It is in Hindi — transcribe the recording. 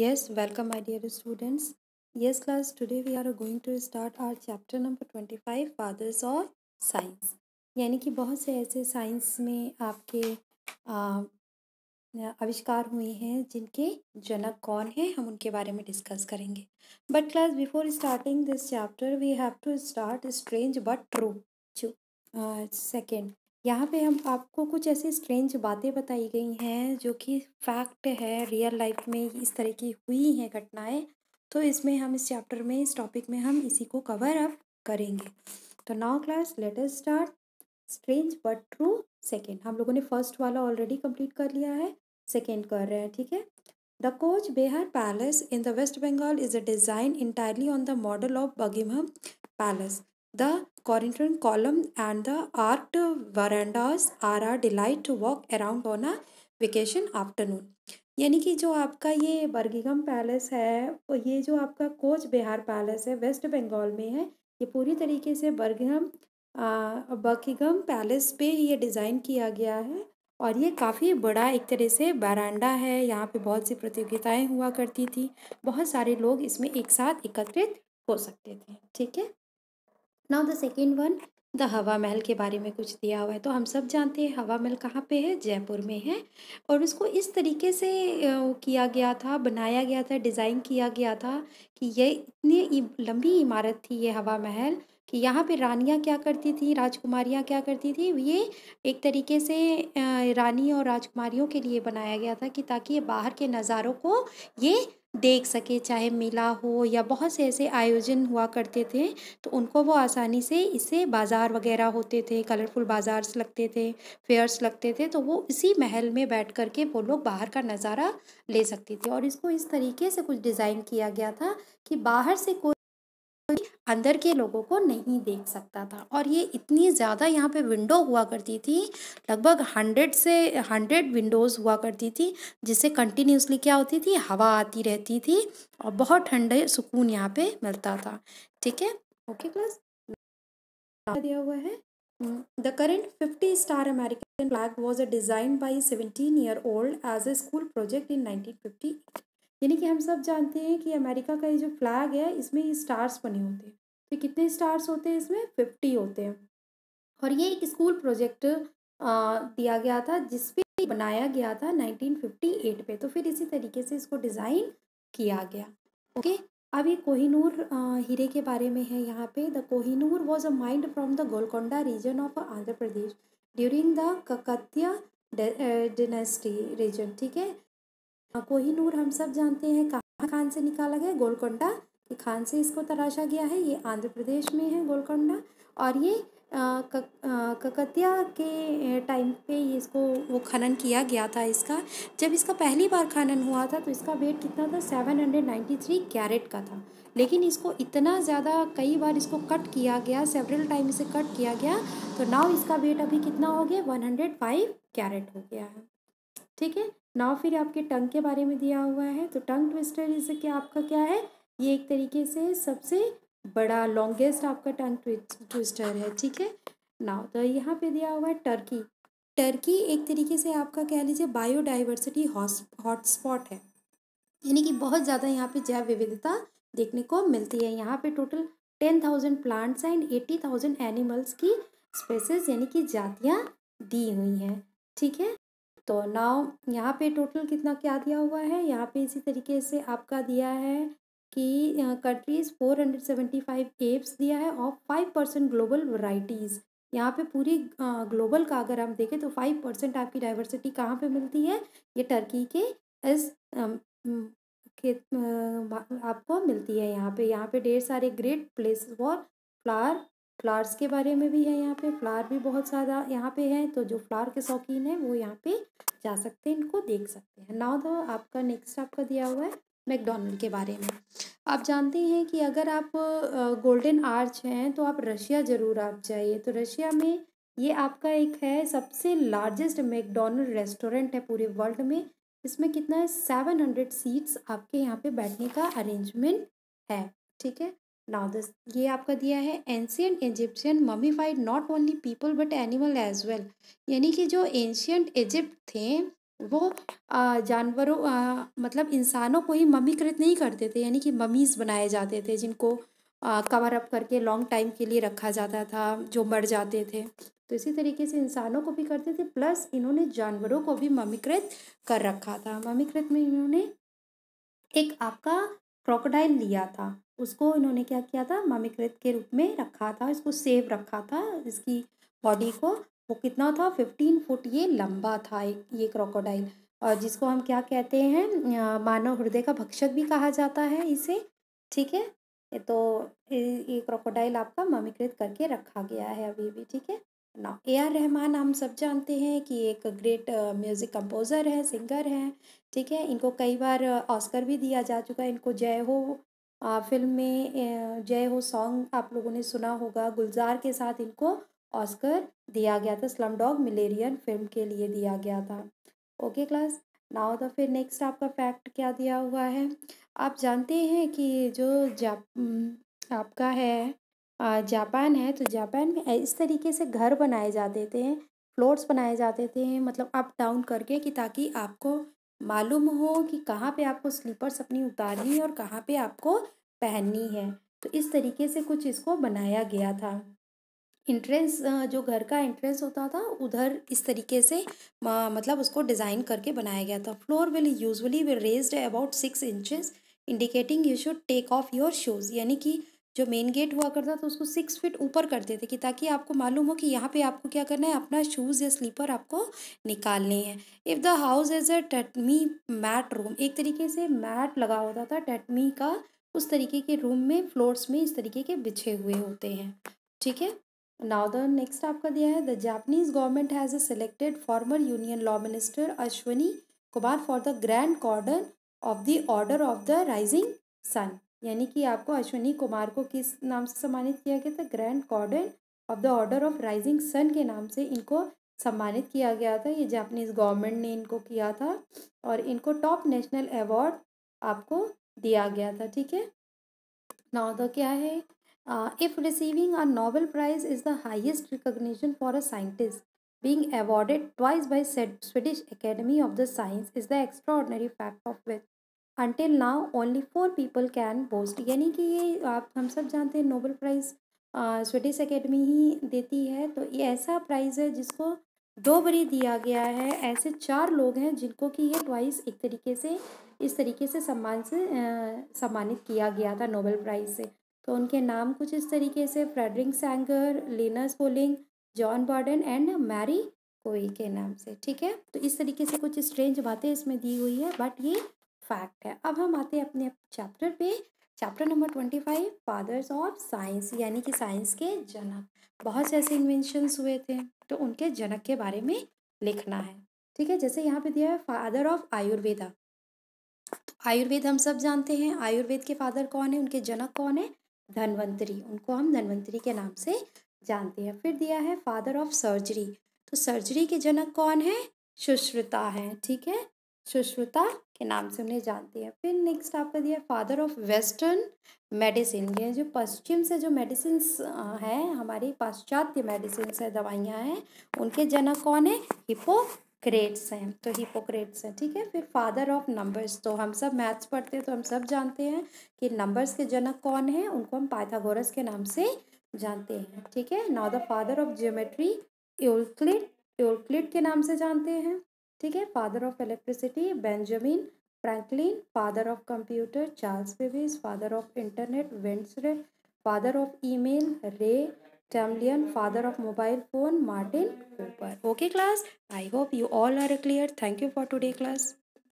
yes welcome my dear students yes class today we are going to start our chapter number 25 fathers of science यानी कि बहुत से ऐसे साइंस में आपके आविष्कार हुए हैं जिनके जनक कौन हैं हम उनके बारे में डिस्कस करेंगे but class before starting this chapter we have to start strange but true second यहाँ पे हम आपको कुछ ऐसी स्ट्रेंज बातें बताई गई हैं जो कि फैक्ट है रियल लाइफ में इस तरह की हुई हैं घटनाएं तो इसमें हम इस चैप्टर में इस टॉपिक में हम इसी को कवर अप करेंगे तो now class let us start strange but true second हम लोगों ने फर्स्ट वाला ऑलरेडी कंप्लीट कर लिया है सेकेंड कर रहे हैं ठीक है the Cooch Behar palace in the West Bengal is a design entirely on the model of Buckingham palace The Corinthian column and the arched verandas are a delight to walk around on a vacation afternoon. यानी कि जो आपका ये बर्गीगम पैलेस है और ये जो आपका कोच बिहार पैलेस है वेस्ट बंगाल में है ये पूरी तरीके से बर्गीगम बर्गीगम पैलेस पे ये डिज़ाइन किया गया है और ये काफ़ी बड़ा एक तरह से बारांडा है यहाँ पे बहुत सी प्रतियोगिताएं हुआ करती थी बहुत सारे लोग इसमें एक साथ एकत्रित हो सकते थे ठीक है now the second one the Hawa Mahal के बारे में कुछ दिया हुआ है तो हम सब जानते हैं हवा महल कहाँ पे है जयपुर में है और उसको इस तरीके से किया गया था बनाया गया था डिज़ाइन किया गया था कि ये इतनी लंबी इमारत थी ये हवा महल कि यहाँ पे रानियाँ क्या करती थी राजकुमारियाँ क्या करती थी ये एक तरीके से रानी और राजकुमारियों के लिए बनाया गया था कि ताकि ये बाहर के नज़ारों को ये देख सके चाहे मेला हो या बहुत से ऐसे आयोजन हुआ करते थे तो उनको वो आसानी से इससे बाज़ार वगैरह होते थे कलरफुल बाज़ार्स लगते थे फेयर्स लगते थे तो वो इसी महल में बैठ कर के वो लोग बाहर का नज़ारा ले सकते थे और इसको इस तरीके से कुछ डिज़ाइन किया गया था कि बाहर से कोई अंदर के लोगों को नहीं देख सकता था और ये इतनी ज़्यादा यहाँ पे विंडो हुआ करती थी लगभग हंड्रेड से हंड्रेड विंडोज़ हुआ करती थी जिससे कंटिन्यूसली क्या होती थी हवा आती रहती थी और बहुत ठंडे सुकून यहाँ पे मिलता था ठीक है ओके क्लास दिया हुआ है hmm. The current 50 star American flag was designed by a 17 year old as a school project in 1958. यानी कि हम सब जानते हैं कि अमेरिका का ये जो फ्लैग है इसमें ये स्टार्स बने होते हैं तो कितने स्टार्स होते हैं इसमें फिफ्टी होते हैं और ये एक स्कूल प्रोजेक्ट दिया गया था जिसपे बनाया गया था 1958 पे तो फिर इसी तरीके से इसको डिज़ाइन किया गया ओके अब ये कोहिनूर हीरे के बारे में है यहाँ पे the Kohinoor was a mined from the Golconda region of Andhra Pradesh during the Kakatiya dynasty region ठीक है कोहिनूर हम सब जानते हैं कहाँ खान से निकाला गया गोलकोंडा खान से इसको तराशा गया है ये आंध्र प्रदेश में है गोलकोंडा और ये ककतिया के टाइम पे ये इसको वो खनन किया गया था इसका जब इसका पहली बार खनन हुआ था तो इसका वेट कितना था seven hundred ninety three carat का था लेकिन इसको इतना ज़्यादा कई बार इसको कट किया गया सेवरल टाइम इसे कट किया गया तो नाव इसका वेट अभी कितना हो गया वन हंड्रेड फाइव कैरेट हो गया है ठीक है नाव फिर आपके टंग के बारे में दिया हुआ है तो टंग ट्विस्टर इज क्या आपका क्या है ये एक तरीके से सबसे बड़ा लॉन्गेस्ट आपका टंग ट्विस्टर है ठीक है नाव तो यहाँ पे दिया हुआ है टर्की टर्की एक तरीके से आपका कह लीजिए बायोडाइवर्सिटी हॉटस्पॉट है यानी कि बहुत ज़्यादा यहाँ पे जैव विविधता देखने को मिलती है यहाँ पे total ten thousand plants and eighty thousand animals की स्पेसिस यानी कि जातियाँ दी हुई हैं ठीक है तो नाव यहाँ पे टोटल कितना क्या दिया हुआ है यहाँ पे इसी तरीके से आपका दिया है कि countries four hundred seventy five apps दिया है और फाइव परसेंट ग्लोबल वराइटीज़ यहाँ पे पूरी ग्लोबल का अगर हम देखें तो फाइव परसेंट आपकी डाइवर्सिटी कहाँ पे मिलती है ये टर्की के इस खेत आपको मिलती है यहाँ पे यहाँ पे ढेर सारे great place for flower flowers के बारे में भी है यहाँ पे फ्लावर भी बहुत ज़्यादा यहाँ पे है तो जो फ्लावर के शौकीन है वो यहाँ पे जा सकते हैं इनको देख सकते हैं नाउ दो तो आपका नेक्स्ट आपका दिया हुआ है मैकडोनल्ड के बारे में आप जानते हैं कि अगर आप गोल्डन आर्च हैं तो आप रशिया ज़रूर आप जाइए तो रशिया में ये आपका एक है सबसे लार्जेस्ट मैकडोनल्ड रेस्टोरेंट है पूरे वर्ल्ड में इसमें कितना है सेवन हंड्रेड सीट्स आपके यहाँ पे बैठने का अरेंजमेंट है ठीक है नाउ दिस ये आपका दिया है ancient Egyptian mummified not only people but animal as well यानी कि जो एंशियंट इजिप्ट थे वो जानवरों मतलब इंसानों को ही ममीकृत नहीं करते थे यानी कि ममीज़ बनाए जाते थे जिनको कवर अप करके लॉन्ग टाइम के लिए रखा जाता था जो मर जाते थे तो इसी तरीके से इंसानों को भी करते थे प्लस इन्होंने जानवरों को भी ममीकृत कर रखा था ममीकृत में इन्होंने एक आपका क्रोकोडाइल लिया था उसको इन्होंने क्या किया था ममीकृत के रूप में रखा था इसको सेव रखा था इसकी बॉडी को वो कितना था फिफ्टीन फुट ये लंबा था एक ये क्रोकोडाइल और जिसको हम क्या कहते हैं मानव हृदय का भक्षक भी कहा जाता है इसे ठीक है तो ये क्रोकोडाइल आपका मामीकृत करके रखा गया है अभी भी ठीक है ना ए आर रहमान हम सब जानते हैं कि एक ग्रेट म्यूज़िक कंपोज़र है सिंगर हैं ठीक है इनको कई बार ऑस्कर भी दिया जा चुका है इनको जय हो फिल्म में जय हो सॉन्ग आप लोगों ने सुना होगा गुलजार के साथ इनको ऑस्कर दिया गया था स्लम डॉग मिलेरियन फिल्म के लिए दिया गया था ओके क्लास नाउ तो फिर नेक्स्ट आपका फैक्ट क्या दिया हुआ है आप जानते हैं कि जो जाप आपका है जापान है तो जापान में इस तरीके से घर बनाए जाते थे फ्लोट्स बनाए जाते थे मतलब अप डाउन करके कि ताकि आपको मालूम हो कि कहाँ पे आपको स्लीपर्स अपनी उतारनी है और कहाँ पे आपको पहननी है तो इस तरीके से कुछ इसको बनाया गया था इंट्रेंस जो घर का इंट्रेंस होता था उधर इस तरीके से मतलब उसको डिज़ाइन करके बनाया गया था floor will usually will raised about six inches indicating you should take off your shoes यानी कि जो मेन गेट हुआ करता था तो उसको सिक्स फीट ऊपर कर देते कि ताकि आपको मालूम हो कि यहाँ पे आपको क्या करना है अपना शूज़ या स्लीपर आपको निकालने हैं if the house has a tatami mat room एक तरीके से मैट लगा होता था टेटमी का उस तरीके के रूम में फ्लोर्स में इस तरीके के बिछे हुए होते हैं ठीक है नाउ द नेक्स्ट आपका दिया है the Japanese government has a selected former union law minister Ashwani Kumar for the grand cordon of the order of the rising sun यानी कि आपको अश्विनी कुमार को किस नाम से सम्मानित किया गया था grand cordon of the order of rising sun के नाम से इनको सम्मानित किया गया था ये जापनीज गवर्नमेंट ने इनको किया था और इनको टॉप नेशनल अवार्ड आपको दिया गया था ठीक है नाउ तो क्या है if receiving a Nobel prize is the highest recognition for a scientist being awarded twice by Swedish academy of the science is the extraordinary fact of which until now only four people can boast यानी कि ये आप हम सब जानते हैं नोबल प्राइज़ स्वीडिश अकेडमी ही देती है तो ये ऐसा प्राइज़ है जिसको दो बरी दिया गया है ऐसे चार लोग हैं जिनको कि ये ट्वाइस एक तरीके से इस तरीके से सम्मान से सम्मानित किया गया था नोबेल प्राइज़ से तो उनके नाम कुछ इस तरीके से Frederick Sanger Linus Pauling John Bardeen and Marie Curie के नाम से ठीक है तो इस तरीके से कुछ स्ट्रेंज बातें इसमें दी हुई है बट ये फैक्ट है अब हम आते हैं अपने चैप्टर पे chapter number twenty five fathers of science यानी कि साइंस के जनक बहुत से ऐसे इन्वेंशंस हुए थे तो उनके जनक के बारे में लिखना है ठीक है जैसे यहाँ पे दिया है फादर ऑफ आयुर्वेदा आयुर्वेद हम सब जानते हैं आयुर्वेद के फादर कौन है उनके जनक कौन है धनवंतरी उनको हम धनवंतरी के नाम से जानते हैं फिर दिया है फादर ऑफ सर्जरी तो सर्जरी के जनक कौन है सुश्रुता है ठीक है सुश्रुता के नाम से उन्हें जानते हैं फिर नेक्स्ट आपका दिया फादर ऑफ वेस्टर्न मेडिसिन ये जो पश्चिम से जो मेडिसिन हैं हमारी पाश्चात्य मेडिसिन है दवाइयाँ हैं उनके जनक कौन है हिपो क्रेट्स हैं तो हिपोक्रेट्स हैं ठीक है फिर फादर ऑफ नंबर्स तो हम सब मैथ्स पढ़ते हैं तो हम सब जानते हैं कि नंबर्स के जनक कौन हैं उनको हम पाइथागोरस के नाम से जानते हैं ठीक है now the father of geometry Euclid Euclid के नाम से जानते हैं ठीक है father of electricity Benjamin Franklin father of computer Charles Babbage father of internet Vint Cerf father of email Ray Tomlinson father of mobile phone Martin Cooper okay class I hope you all are clear thank you for today class